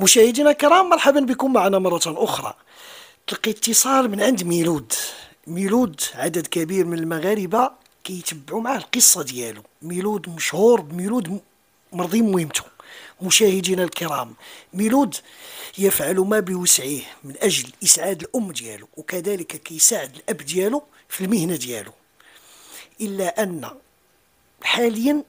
مشاهدينا الكرام مرحبا بكم معنا مرة أخرى تلقي اتصال من عند ميلود ميلود عدد كبير من المغاربة كيتبعوا معاه القصة ديالو ميلود مشهور ميلود مرضي مهمته مشاهدينا الكرام ميلود يفعل ما بوسعه من أجل إسعاد الأم ديالو وكذلك كيساعد الأب ديالو في المهنة ديالو إلا أن حاليا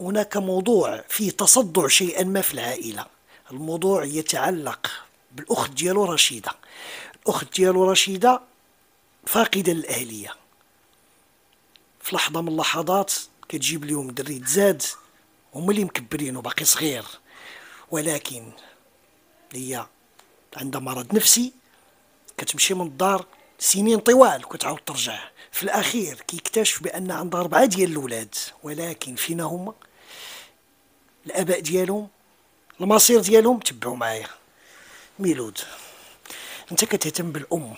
هناك موضوع فيه تصدع شيئا ما في العائلة الموضوع يتعلق بالاخت ديالو رشيده الاخت ديالو رشيده فاقده الاهليه في لحظه من اللحظات كتجيب ليهم دري تزاد هما اللي مكبرين وباقي صغير ولكن هي عندها مرض نفسي كتمشي من الدار سنين طوال وكتعاود ترجع في الاخير كيكتشف بان عندها اربعه ديال الاولاد ولكن فينا هما الاباء ديالهم المصير ديالهم تبعوا معايا ميلود انت كتهتم بالام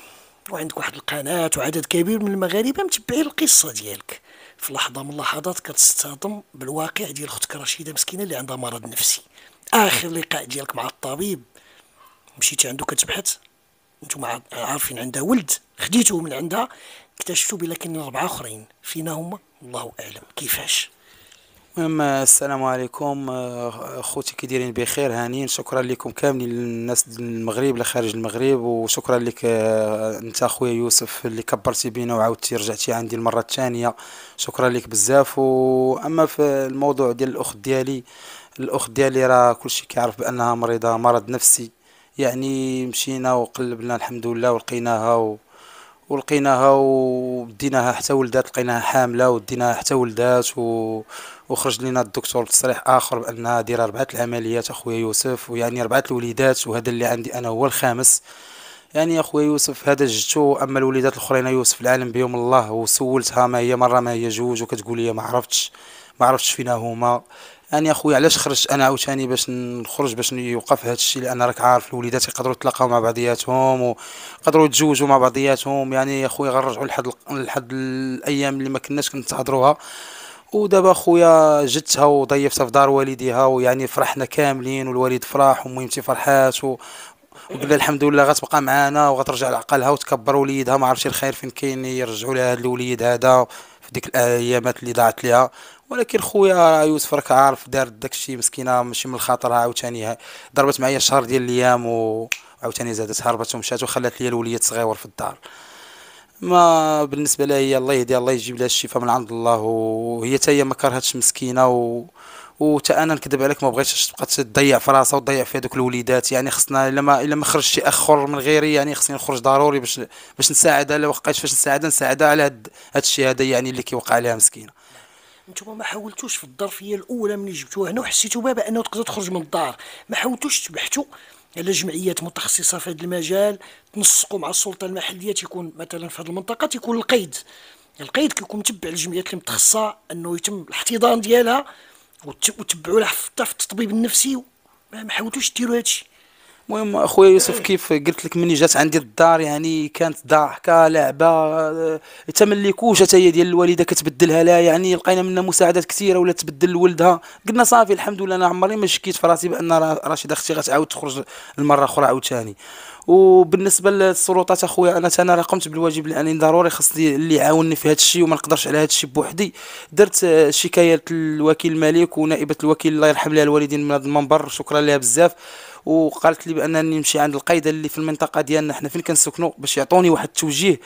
وعندك واحد القناة وعدد كبير من المغاربة متبعين القصة ديالك في لحظة من اللحظات كتصطدم بالواقع ديال اختك رشيدة مسكينة اللي عندها مرض نفسي آخر لقاء ديالك مع الطبيب مشيتي عنده كتبحث نتوما عارفين عندها ولد خديته من عندها اكتشفتوا بلكن أربعة أخرين فينا هما الله أعلم كيفاش مهم السلام عليكم آه، خوتي كي دايرين بخير هانين شكرا لكم كاملين الناس المغرب لخارج المغرب وشكرا لك آه، انت خويا يوسف اللي كبرتي بينا وعاودتي رجعتي عندي المره الثانيه شكرا لك بزاف واما في الموضوع ديال الاخت ديالي الاخت ديالي راه كلشي كيعرف بانها مريضه مرض نفسي يعني مشينا وقلبنا الحمد لله ولقيناها ولقيناها وديناها حتى ولدات لقيناها حامله وديناها حتى ولدات و... وخرج لنا الدكتور بتصريح اخر بانها دايره اربعه العمليات اخويا يوسف ويعني اربعه الوليدات وهذا اللي عندي انا هو الخامس يعني اخويا يوسف هذا جتو اما الوليدات الاخرين يوسف العالم بيوم الله وسولتها ما هي مره ما هي جوج وكتقول لي ما عرفتش ما عرفتش فينا هما انا اخويا علاش خرجت انا عاوتاني باش نخرج باش يوقف هذا الشيء لان راك عارف الوليدات يقدروا يتلاقاو مع بعضياتهم ويقدروا يتزوجوا مع بعضياتهم يعني اخويا غنرجعوا لحد لحد الايام اللي ما كناش كنتهضروها ودابا خويا جدتها وضيفتها في دار والديها ويعني فرحنا كاملين والوالد فرح وميمتي فرحات و... وقال الحمد لله غتبقى معانا وغترجع لعقلها وتكبر وليدها ما عرفتش الخير فين كاين يرجعوا لها هذا الوليد هذا في ديك الايامات اللي ضاعت ليها ولكن خويا يوسف راك عارف دار داك الشيء مسكينه ماشي من خاطرها عاوتاني ضربت معايا شهر ديال الايام وعاوتاني زادت هربت ومشات وخلات لي الوليد صغيور في الدار ما بالنسبه لها هي الله يهديها الله يجيب لها الشفاء من عند الله وهي حتى هي ما كرهتش مسكينه و وتا انا نكذب عليك ما بغيتش تبقى تضيع في راسها وتضيع في هذوك الوليدات يعني خصنا الا ما الا ما خرج شي اخر من غيري يعني خصني نخرج ضروري باش باش نساعدها الا وقعت فاش نساعدها نساعدها على هاد الشيء هذا يعني اللي كيوقع لها مسكينه نتوما ما حاولتوش في الظرفيه الاولى ملي جبتوها هنا وحسيتوا بها بانه تقدر تخرج من الدار ما حاولتوش تبحثوا على جمعيات متخصصه في هذا المجال تنسقوا مع السلطه المحليه تيكون مثلا في هذه المنطقه تيكون القيد القيد كيكون متبع الجمعيات اللي متخصصه انه يتم الاحتضان ديالها وتبعوا لها حتى في التطبيب النفسي ما حاولتوش ديروا هادشي المهم اخويا يوسف إيه. كيف قلت لك مني جات عندي الدار يعني كانت ضحكه لعبه آه، حتى من هي ديال الوالده كتبدلها لا يعني لقينا منها مساعدات كثيره ولا تبدل لولدها قلنا صافي الحمد لله انا عمري ما شكيت في راسي بان راشده اختي غتعاود تخرج المره اخرى عاوتاني وبالنسبه للسلطات اخويا انا انا قمت بالواجب لاني ضروري خصني اللي يعاونني في هذا الشيء وما نقدرش على هذا الشيء بوحدي درت شكايه الوكيل الملك ونائبه الوكيل الله يرحم لها الوالدين من هذا المنبر شكرا لها بزاف وقالت لي بانني نمشي عند القايده اللي في المنطقه ديالنا حنا فين كنسكنوا باش يعطوني واحد التوجيه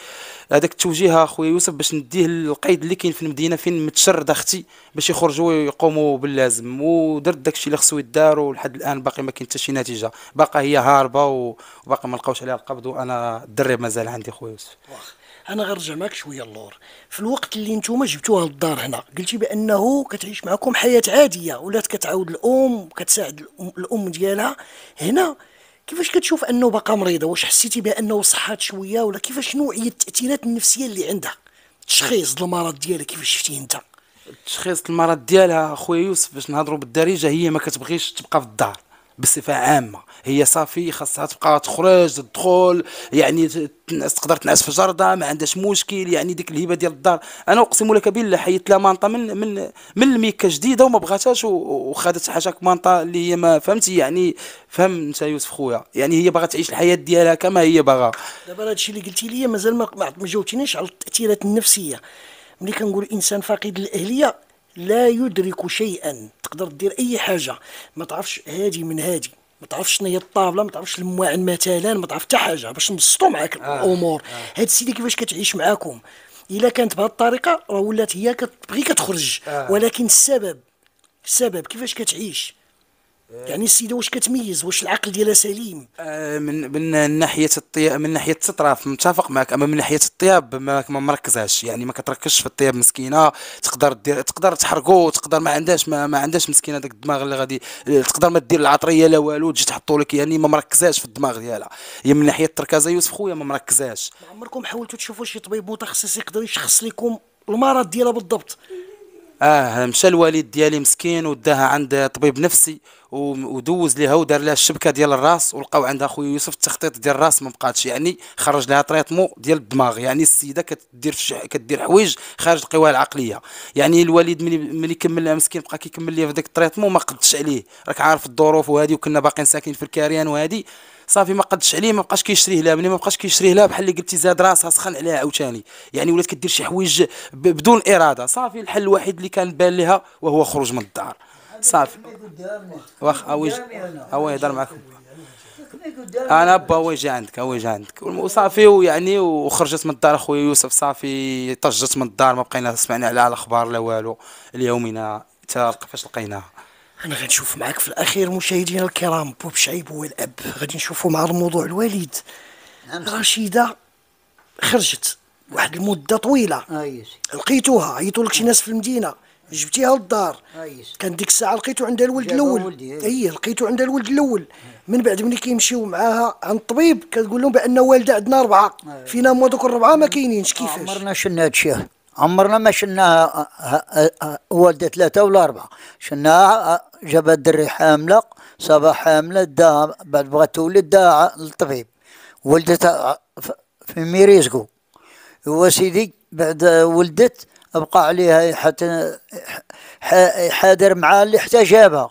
هذاك التوجيه اخويا يوسف باش نديه للقيد اللي كاين في المدينه فين متشرد اختي باش يخرجوا ويقوموا باللازم ودرت داكشي اللي خصو يدار ولحد الان باقي ما كاين حتى شي نتيجه باقا هي هاربه وباقي ما لقاوش عليها القبض وانا الدري مازال عندي خويا يوسف انا غنرجع معك شويه اللور في الوقت اللي نتوما جبتوها للدار هنا قلتي بانه كتعيش معكم حياه عاديه ولات كتعاود الام كتساعد الام ديالها هنا كيفاش كتشوف انه باقا مريضه واش حسيتي بانه صحات شويه ولا كيفاش نوعيه التاثيرات النفسيه اللي عندها تشخيص المرض ديالها كيفاش شفتيه انت تشخيص المرض ديالها اخويا يوسف باش نهضروا بالدارجه هي ما كتبغيش تبقى في الدار بصفه عامه هي صافي خاصها تبقى تخرج تدخل يعني تقدر تنعس في جرده ما عندهاش مشكل يعني ديك الهبه ديال الدار انا اقسم لك بالله حيت لها مانطا من من من الميكه جديده وما بغاتهاش وخدت حاجه مانطا اللي هي ما فهمتي يعني فهم انت يوسف خويا يعني هي باغا تعيش الحياه ديالها كما هي باغا دابا هذا الشيء اللي قلتي لي مازال ما جاوبتينيش على التاثيرات النفسيه ملي كنقول انسان فاقد الاهليه لا يدرك شيئا تقدر دير اي حاجه ما تعرفش هادي من هادي ما تعرفش شنو هي الطابله ما تعرفش المواعن مثلا ما تعرف حتى حاجه باش نبسطوا معاك آه. الامور آه. هاد السيده كيفاش كتعيش معاكم الا كانت بهذه الطريقه راه ولات هي كتبغي كتخرج آه. ولكن السبب السبب كيفاش كتعيش يعني السيده واش كتميز واش العقل ديالها سليم آه، من من ناحيه الطياب من ناحيه التطراف متفق معك اما من ناحيه الطياب ما, ما مركزاش يعني ما كتركزش في الطياب مسكينه تقدر دير تقدر تحرقو تقدر ما عندهاش ما, ما عندهاش مسكينه داك الدماغ اللي غادي تقدر ما دير العطريه لا والو تجي تحطو لك يعني ما مركزاش في الدماغ ديالها هي من ناحيه التركازه يوسف خويا ما مركزاش ما عمركم حاولتوا تشوفوا شي طبيب متخصص يقدر يشخص لكم المرض ديالها بالضبط اه مشى الوالد ديالي مسكين وداها عند طبيب نفسي ودوز ليها ودار لها الشبكه ديال الراس ولقاو عندها خويا يوسف التخطيط ديال الراس ما بقاتش يعني خرج لها تريتمون ديال الدماغ يعني السيده كدير كدير حوايج خارج قواها العقليه يعني الوالد ملي ملي كمل لها مسكين بقى كيكمل ليها في ذاك التريتمو ما قدش عليه راك عارف الظروف وهذه وكنا باقيين ساكنين في الكاريان وهذه صافي ما قدش عليه ما بقاش كيشريه لها ملي ما بقاش كيشريه لها بحال اللي قلتي زاد راسها سخن عليها عاوتاني يعني ولات كدير شي حوايج بدون اراده صافي الحل الوحيد اللي كان بان لها وهو خروج من الدار صافي قدامنا واخ اويج اوي يهضر معاكم انا با هو يجي عندك هو يجي عندك وصافي ويعني وخرجت من الدار اخويا يوسف صافي طجت من الدار ما بقينا سمعنا على الاخبار لا والو ليومنا حتى فاش لقيناها انا غنشوف معك في الاخير مشاهدينا الكرام بوب شعيب هو الاب غادي نشوفوا مع الموضوع الوالد نعم. رشيده خرجت واحد المده طويله آه، لقيتوها عيطوا لك شي ناس في المدينه جبتيها للدار آه، كان ديك الساعه لقيتو عندها الولد الاول اي لقيتو عندها الولد الاول من بعد ملي كيمشيو معاها عند الطبيب كتقول لهم بان والده عندنا اربعه آه، فينا هما دوك الربعه ما كاينينش آه، كيفاش عمرنا شنا هاد الشيء عمرنا ما شنا والده ثلاثه ولا اربعه شنا جابها الدري حامله صباح حامله داها بعد بغات تولد داها للطبيب ولدتها في ميريزكو هو سيدي بعد ولدت ابقى عليها حتى حاضر معاه اللي جابها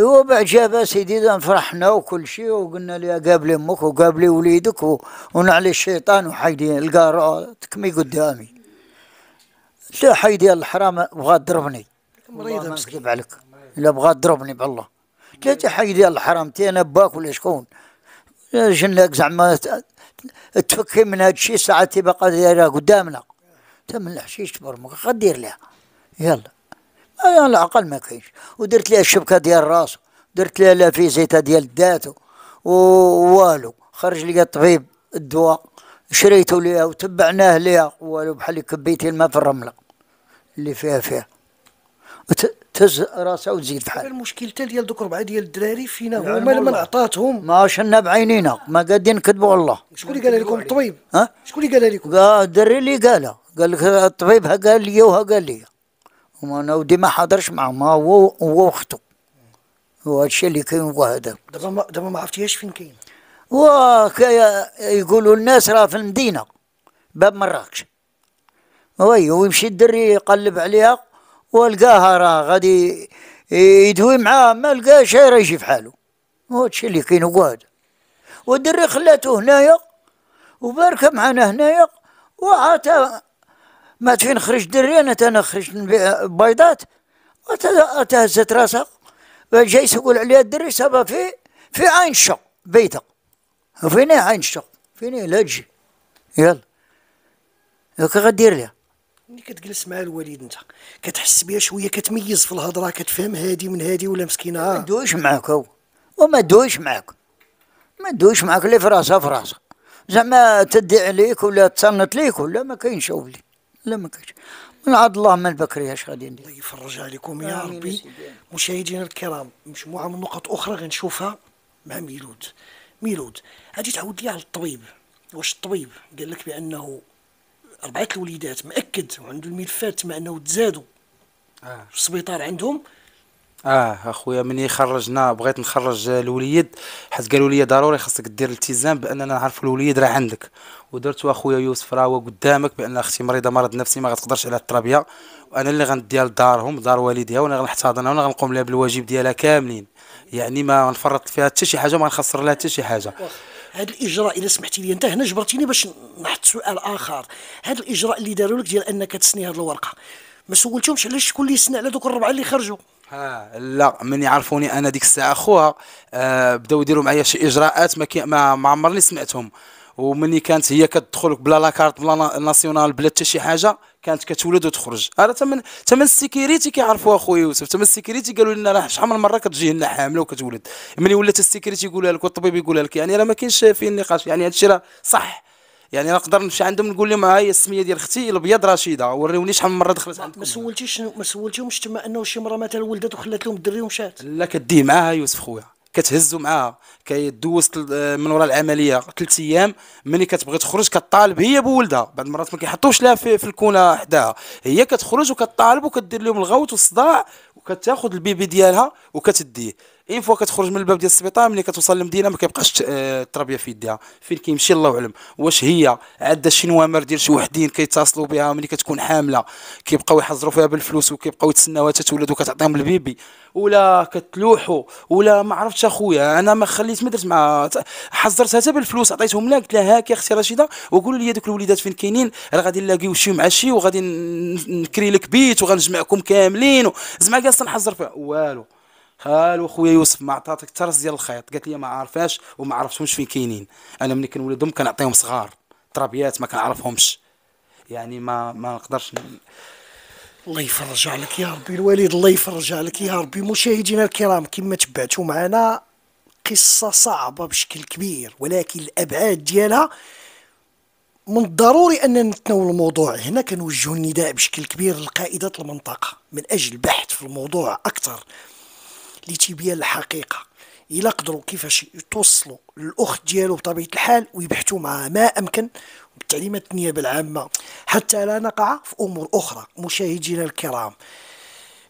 هو بعد جابها سيدي فرحنا وكل شيء وقلنا لها قابلي امك وقابلي وليدك ونعلي الشيطان وحيدي القارة تكمي قدامي لا حيدي الحرام بغا تضربني مريضة مسكيب عليك لا بغا تضربني بالله لا حيدي الحرام تي انا باك ولا شكون جنك زعما تفكي من هادشي ساعتي باقا دايره قدامنا من الحشيش تبرمج غدير لها يلا انا العقل ما كاينش ودرت لها الشبكه ديال راسو درت لها لا فيزيتا ديال الدات ووالو خرج لي الطبيب الدواء شريتو ليها وتبعناه ليها والو بحال اللي كبيتي الماء في الرمله اللي فيها فيها تهز راسها وتزيد حالها المشكل حتى ديال دوك ربعه ديال الدراري فينا هما ما عطاتهم ما شنا بعينينا ما قادين نكذبوا على الله شكون اللي قال لكم الطبيب ها شكون اللي قال لكم الدري اللي قالها قال لك الطبيب قال ليا وهكا ليا وانا ودي ما حضرش معاه ما هو واخته وهذا الشيء اللي كاين هو هذا دابا دابا ما عرفتيهاش فين كاين يقولوا الناس راه في المدينه باب مراكش وي ويمشي الدري يقلب عليها ولقاها راه غادي يدوي معاه ما لقاش راه يجي في حاله هو الشيء اللي كاين هو هذا والدري خلاته هنايا وباركه معنا هنايا وعطى ما فين خرج دري انا انا خرجت نبيع بيضات تهزت راسها جاي يقول عليها الدري سابها في في عين الشق بيتها فيني عين الشق فيني لا تجي يلا هكا غدير لها ملي كتجلس مع الوالد انت كتحس بها شويه كتميز في الهضره كتفهم هادي من هادي ولا مسكينه ما دويش معاك هو وما دويش معاك ما دويش معاك اللي في راسها في راسها زعما تدي عليك ولا تصنت ليك ولا ما كاينش ولي لا ما كاينش من عاد الله من بكري اش غادي ندير الله يفرج عليكم يا ربي مشاهدينا الكرام مجموعه من نقط اخرى غنشوفها مع ميلود ميلود غادي تعود لي على الطبيب واش الطبيب قال لك بانه اربعه الوليدات مأكد وعنده الملفات تما انه تزادوا آه. في السبيطار عندهم اه اخويا ملي خرجنا بغيت نخرج الوليد حيت قالوا لي ضروري خاصك دير الالتزام باننا نعرف الوليد راه عندك ودرت اخويا يوسف راه قدامك بان اختي مريضه مرض نفسي ما غتقدرش على التربيه وانا اللي غنديها لدارهم دار والديها وانا غنحتضنها وانا غنقوم لها بالواجب ديالها كاملين يعني ما غنفرط فيها حتى شي حاجه ما غنخسر لها حتى شي حاجه هذا الاجراء الا سمحتي لي انت هنا جبرتيني باش نحط سؤال اخر هذا الاجراء اللي داروا لك ديال انك تسني هذه الورقه ما سولتهمش علاش شكون اللي يسنى على دوك الربعه اللي خرجوا ها لا من يعرفوني انا ديك الساعه خوها آه بداو يديروا معايا شي اجراءات ما كي ما, ما عمرني سمعتهم ومني كانت هي كتدخل بلا لاكارت بلا ناسيونال بلا حتى شي حاجه كانت كتولد وتخرج راه تمن تمن السيكيريتي كيعرفوها خويا يوسف تمن السيكيريتي قالوا لنا راه شحال من مره كتجي لنا حامله وكتولد ملي ولات السيكيريتي يقولها لك والطبيب يقولها لك يعني راه ما كاينش فيه النقاش يعني هذا الشيء راه صح يعني نقدر نمشي عندهم نقول لهم هاي السميه ديال اختي الابيض رشيده وريوني شحال من مره دخلت عندكم ما سولتيش ما سولتيهمش تما انه شي مره مثلا ولدت وخلات لهم الدري ومشات لا كديه معاها يوسف خويا كتهزو معاها كيدوز من وراء العمليه ثلاث ايام ملي كتبغي تخرج كطالب هي بولدها بعض المرات ما كيحطوش لها في, في الكونه حداها هي كتخرج وكطالب وكدير لهم الغوت والصداع وكتاخذ البيبي ديالها وكتديه اين فوا كتخرج من الباب ديال السبيطار ملي كتوصل للمدينه ما كيبقاش آه، الترابيه في يديها فين كيمشي الله اعلم واش هي عاده شي نوامر ديال شي وحدين كيتصلوا بها ملي كتكون حامله كيبقاو يحزروا فيها بالفلوس وكيبقاو يتسناوها تولد وكتعطيهم البيبي ولا كتلوحوا ولا ما عرفتش اخويا انا ما خليت ما درت مع حزرتها حتى بالفلوس عطيتهم لها قلت لها هاك يا اختي رشيده وقولوا لي دوك الوليدات فين كاينين راه غادي نلاقيو شي مع شي وغادي نكري لك بيت وغنجمعكم كاملين زعما جالس نحزر فيها والو قالوا خويا يوسف ما عطاتك ترس ديال الخيط قالت لي ما عارفاش وما عرفتهمش فين كاينين انا ملي كنولدهم كنعطيهم صغار ترابيات ما كنعرفهمش يعني ما ما نقدرش الله يفرج عليك يا ربي الوالد الله يفرج عليك يا ربي مشاهدينا الكرام كما تبعتوا معنا قصة صعبة بشكل كبير ولكن الأبعاد ديالها من الضروري أننا نتناول الموضوع هنا كنوجه النداء بشكل كبير لقائدة المنطقة من أجل البحث في الموضوع أكثر اللي تيبين الحقيقه الا قدروا كيفاش يتوصلوا للاخت ديالو بطبيعه الحال ويبحثوا معاه ما امكن بتعليمات النيابه العامه حتى لا نقع في امور اخرى مشاهدينا الكرام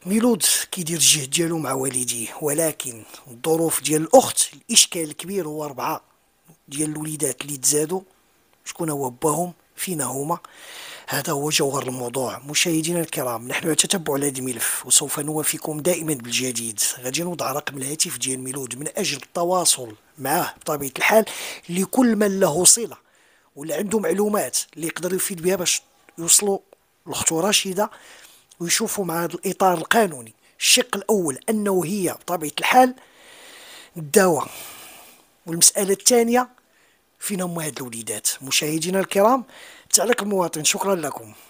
ميلود كيدير الجهد ديالو مع والديه ولكن الظروف ديال الاخت الاشكال الكبير هو اربعه ديال الوليدات اللي تزادوا شكون هو باهم فينا هما هذا هو جوهر الموضوع مشاهدينا الكرام نحن نتتبع على هذا الملف وسوف نوافيكم دائما بالجديد غادي نوضع رقم الهاتف ديال ميلود من اجل التواصل معه بطبيعه الحال لكل من له صله ولا عنده معلومات اللي يقدر يفيد بها باش يوصلوا لخطو رشيده ويشوفوا مع هذا الاطار القانوني الشق الاول انه هي بطبيعه الحال الدواء والمساله الثانيه فينا هما هاد الوليدات مشاهدينا الكرام تعليق المواطن شكرا لكم